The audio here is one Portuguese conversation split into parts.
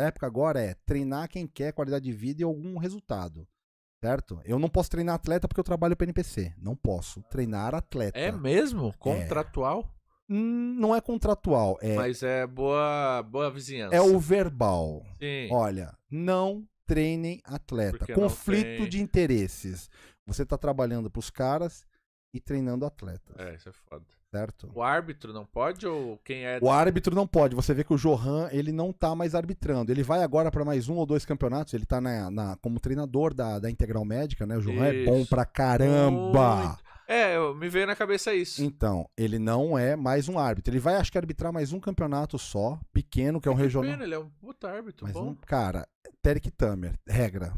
da época agora é treinar quem quer qualidade de vida e algum resultado. Certo? Eu não posso treinar atleta porque eu trabalho para NPC. Não posso treinar atleta. É mesmo? É. Contratual? É. não é contratual. É... Mas é boa, boa vizinhança. É o verbal. Sim. Olha, não treinem atleta. Porque Conflito de interesses. Você está trabalhando para os caras e treinando atletas. É, isso é foda. Certo? O árbitro não pode ou quem é. O árbitro não pode. Você vê que o Johan, ele não tá mais arbitrando. Ele vai agora para mais um ou dois campeonatos. Ele tá na, na como treinador da, da Integral Médica, né? O Johan isso. é bom pra caramba. Oh, é, me veio na cabeça isso. Então, ele não é mais um árbitro. Ele vai, acho que, arbitrar mais um campeonato só, pequeno, que é um é regional. Pequeno, ele é um puta árbitro. Mas bom. Um, cara, Terek Tamer, regra.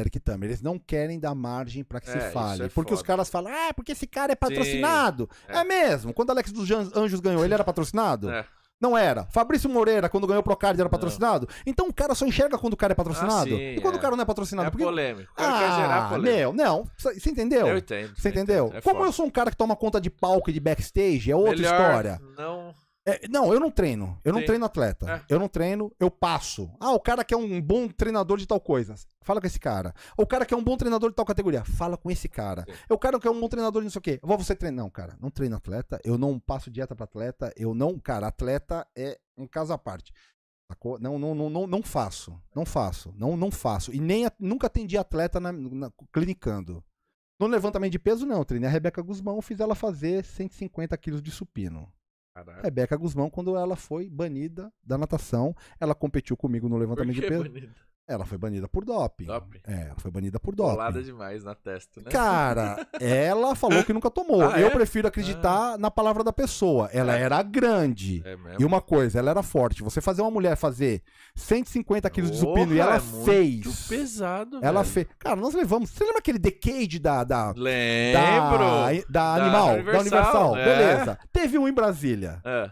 Derek Tamer. Eles não querem dar margem para que é, se fale. É porque foda. os caras falam, ah, porque esse cara é patrocinado. Sim, é. é. mesmo. Quando Alex dos Anjos ganhou, ele era patrocinado? É. Não era. Fabrício Moreira, quando ganhou o Procard, era patrocinado. Não. Então o cara só enxerga quando o cara é ah, patrocinado. Ah, sim, e quando é. o cara não é patrocinado. É porque... polêmico. Ah, quer gerar polêmico. meu, não. Você entendeu? Eu entendo. Você entendeu? É Como foda. eu sou um cara que toma conta de palco e de backstage, é outra Melhor história. Não é, não, eu não treino. Eu não treino atleta. É. Eu não treino, eu passo. Ah, o cara que é um bom treinador de tal coisa. Fala com esse cara. O cara que é um bom treinador de tal categoria. Fala com esse cara. Sim. É o cara que é um bom treinador de não sei o quê. Vou você treinar. Não, cara, não treino atleta. Eu não passo dieta para atleta. Eu não, cara, atleta é um caso à parte. Não, não, não, não, não faço. Não faço. Não, não faço. E nem nunca atendi atleta na, na, clinicando. No levantamento de peso, não. Eu treinei a Rebeca Guzmão, fiz ela fazer 150 quilos de supino. Caraca. Rebeca Guzmão, quando ela foi banida da natação, ela competiu comigo no levantamento de peso. Banida? Ela foi banida por doping. Doping? É, ela foi banida por doping. Colada demais na testa, né? Cara, ela falou que nunca tomou. Ah, eu é? prefiro acreditar ah. na palavra da pessoa. Ela é. era grande. É mesmo? E uma coisa, ela era forte. Você fazer uma mulher fazer 150 quilos de supino e ela é fez. Muito pesado, Ela fez. Cara, nós levamos. Você lembra aquele decade da. da Lembro! Da, da, da Animal, Universal. da Universal. É. Beleza. Teve um em Brasília. É.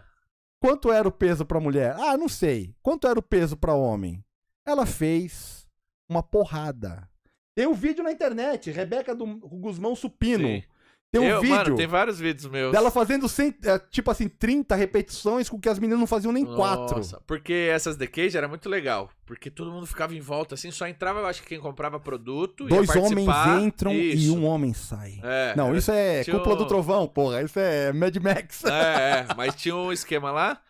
Quanto era o peso pra mulher? Ah, não sei. Quanto era o peso pra homem? Ela fez uma porrada. Tem um vídeo na internet, Rebeca do Guzmão Supino. Sim. Tem um eu, vídeo. Mano, tem vários vídeos meus. Dela fazendo, é, tipo assim, 30 repetições com que as meninas não faziam nem Nossa, quatro. Porque essas The Cage era muito legal. Porque todo mundo ficava em volta, assim, só entrava, eu acho que quem comprava produto. Dois homens entram isso. e um homem sai. É, não, isso é tinha... Cúpula do Trovão, porra. Isso é Mad Max. É, é, mas tinha um esquema lá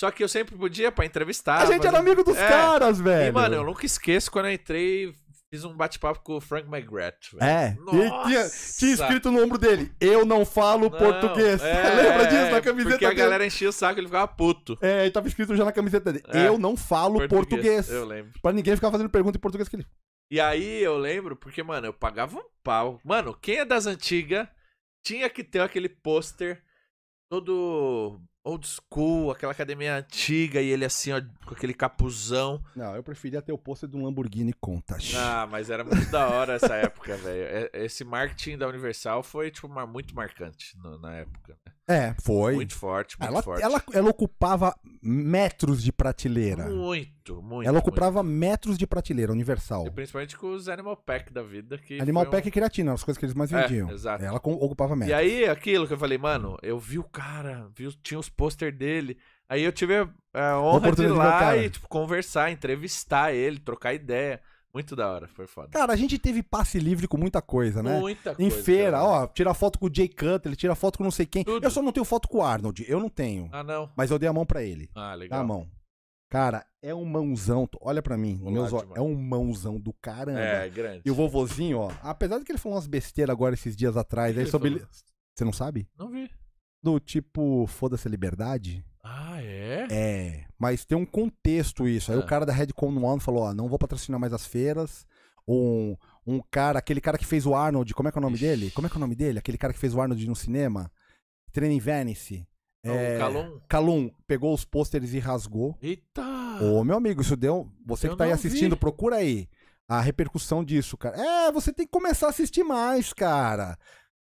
só que eu sempre podia pra entrevistar. A gente era amigo dos é. caras, velho. E, mano, eu nunca esqueço quando eu entrei Fiz um bate-papo com o Frank McGrath. Velho. É. Nossa. Tinha, tinha, escrito no ombro dele: Eu não falo não, português. É, Lembra disso na é, camiseta porque dele? Porque a galera enchia o saco, ele ficava puto. É, e tava escrito já na camiseta dele: é, Eu não falo português, português. Eu lembro. Pra ninguém ficar fazendo pergunta em português que ele. E aí eu lembro, porque, mano, eu pagava um pau. Mano, quem é das antigas tinha que ter aquele pôster todo old school, aquela academia antiga, e ele assim, ó, com aquele capuzão. Não, eu preferia ter o pôster de um Lamborghini Countach. Ah, mas era muito da hora essa época, velho. É, esse marketing da Universal foi, tipo, muito marcante no, na época. É, foi. Muito forte, muito ela, forte. Ela, ela ocupava metros de prateleira. Muito, muito. Ela ocupava muito. metros de prateleira, universal. E principalmente com os Animal Pack da vida. que Animal Pack um... e creatina, as coisas que eles mais é, vendiam. É, exato. Ela ocupava metros. E aí, aquilo que eu falei, mano, eu vi o cara, vi, tinha os pôster dele. Aí eu tive a honra de ir lá e tipo, conversar, entrevistar ele, trocar ideia. Muito da hora, foi foda. Cara, a gente teve passe livre com muita coisa, né? Muita coisa. Em feira, cara. ó, tira foto com o Jay Cutler, tira foto com não sei quem. Tudo. Eu só não tenho foto com o Arnold, eu não tenho. Ah, não. Mas eu dei a mão para ele. Ah, legal. Dá a mão. Cara, é um mãozão. Olha para mim, no meus olhos. É um mãozão do caramba. É, grande. E o vovozinho, ó, apesar de que ele falou umas besteiras agora esses dias atrás, aí sobre. Falou? Você não sabe? Não vi. Do tipo, foda-se a liberdade? Ah, é? É, mas tem um contexto isso. Aí é. o ah. cara da Redcon no ano falou: ó, não vou patrocinar mais as feiras. Um, um cara, aquele cara que fez o Arnold, como é que é o nome Ixi. dele? Como é que é o nome dele? Aquele cara que fez o Arnold no cinema? Treino em Venice. é, Calum. Calum pegou os pôsteres e rasgou. Eita! Ô, meu amigo, isso deu. Você Eu que tá aí assistindo, vi. procura aí a repercussão disso, cara. É, você tem que começar a assistir mais, cara.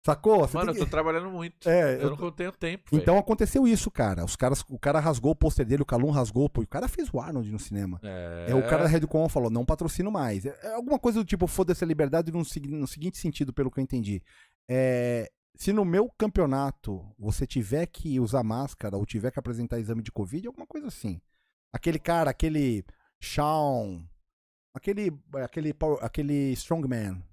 Sacou? Você Mano, que... eu tô trabalhando muito. É, eu, eu não tenho tempo. Então véio. aconteceu isso, cara. Os caras, o cara rasgou o pôster dele, o Calum rasgou, pô, o cara fez o Arnold no cinema. É. é o cara da Redcon falou, não patrocino mais. É, é, alguma coisa do tipo, foda-se a liberdade no, no seguinte sentido, pelo que eu entendi. É, se no meu campeonato você tiver que usar máscara ou tiver que apresentar exame de Covid, alguma coisa assim. Aquele cara, aquele Shawn, aquele, é, aquele, aquele Strongman,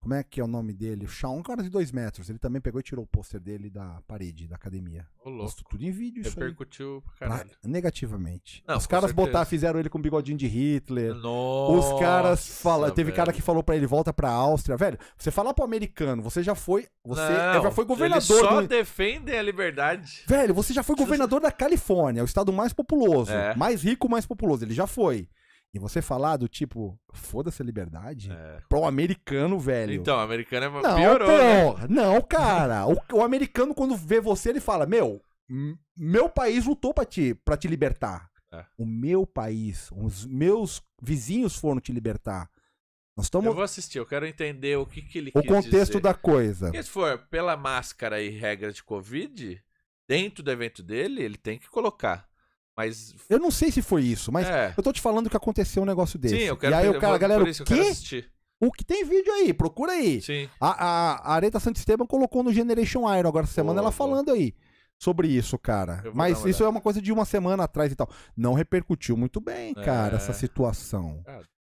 como é que é o nome dele? O Shawn, é um cara de dois metros. Ele também pegou e tirou o pôster dele da parede da academia. Ô, louco. tudo em vídeo isso Repercutiu pra caralho. negativamente. Não, os caras botar, fizeram ele com bigodinho de Hitler. Nossa, os caras fala, Teve cara que falou pra ele, volta pra Áustria. Velho, você falar pro americano, você já foi... Você Não, já foi governador... Eles só do... defendem a liberdade. Velho, você já foi governador da Califórnia, o estado mais populoso. É. Mais rico, mais populoso. Ele já foi. E você falar do tipo, foda-se a liberdade? É. Pro americano, velho. Então, o americano é não, piorou. Né? Não, cara. o, o, americano, quando vê você, ele fala: Meu, meu país lutou pra te, pra te libertar. É. O meu país, os meus vizinhos foram te libertar. Nós tamo... Eu vou assistir, eu quero entender o que, que ele O contexto dizer. da coisa. se for pela máscara e regra de Covid, dentro do evento dele, ele tem que colocar. Mas. Eu não sei se foi isso, mas é. eu tô te falando que aconteceu um negócio desse. Sim, eu quero E aí o cara, galera, o quê? O que tem vídeo aí, procura aí. Sim. A, a, a Areta Santisteban colocou no Generation Iron agora essa semana, oh, ela falando aí sobre isso, cara. Mas isso é uma coisa de uma semana atrás e tal. Não repercutiu muito bem, é... cara, essa situação. É.